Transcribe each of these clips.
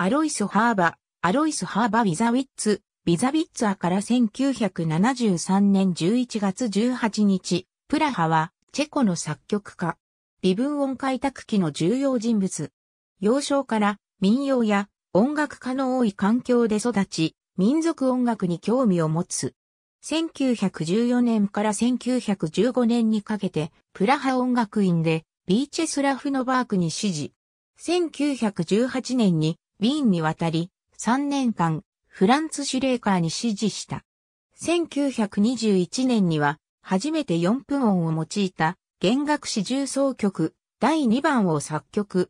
アロイス・ハーバ、アロイス・ハーバ・ウィザウィッツ、ビザビッツァから1973年11月18日、プラハは、チェコの作曲家。微分音開拓期の重要人物。幼少から民謡や音楽家の多い環境で育ち、民族音楽に興味を持つ。1914年から1915年にかけて、プラハ音楽院で、ビーチェスラフノバークに指示。1918年にウィーンに渡り、3年間、フランツ・シュレーカーに指示した。1921年には、初めて4分音を用いた、弦楽四重奏曲、第2番を作曲。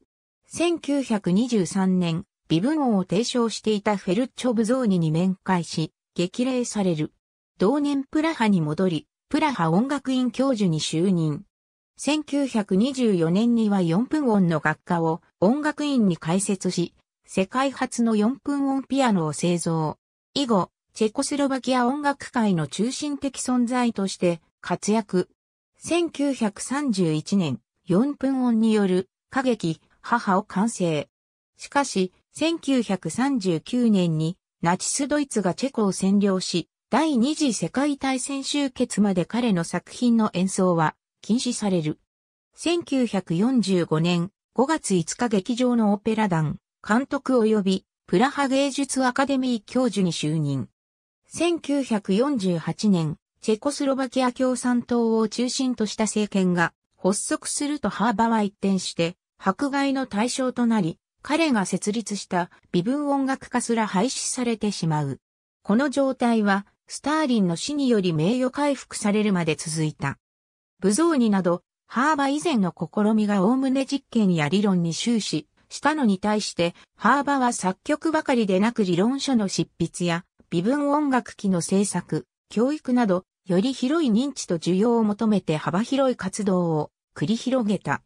1923年、微分音を提唱していたフェルチョブゾーニに面会し、激励される。同年プラハに戻り、プラハ音楽院教授に就任。1924年には4分音の学科を音楽院に開設し、世界初の4分音ピアノを製造。以後、チェコスロバキア音楽界の中心的存在として活躍。1931年、4分音による歌劇、母を完成。しかし、1939年にナチスドイツがチェコを占領し、第二次世界大戦終結まで彼の作品の演奏は禁止される。1945年5月5日劇場のオペラ団、監督及びプラハ芸術アカデミー教授に就任。1948年、チェコスロバキア共産党を中心とした政権が発足するとハーバは一転して、迫害の対象となり、彼が設立した微分音楽家すら廃止されてしまう。この状態は、スターリンの死により名誉回復されるまで続いた。武蔵になど、ハーバ以前の試みが概ね実験や理論に終始、したのに対して、ハーバは作曲ばかりでなく理論書の執筆や、微分音楽機の制作、教育など、より広い認知と需要を求めて幅広い活動を繰り広げた。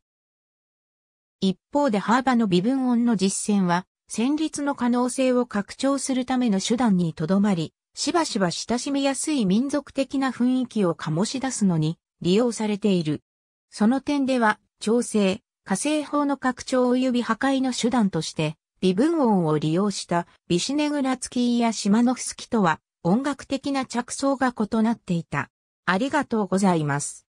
一方でハーバの微分音の実践は、旋律の可能性を拡張するための手段にとどまり、しばしば親しみやすい民族的な雰囲気を醸し出すのに利用されている。その点では、調整、火星法の拡張及び破壊の手段として、微分音を利用したビシネグラツキーやシマノフスキとは音楽的な着想が異なっていた。ありがとうございます。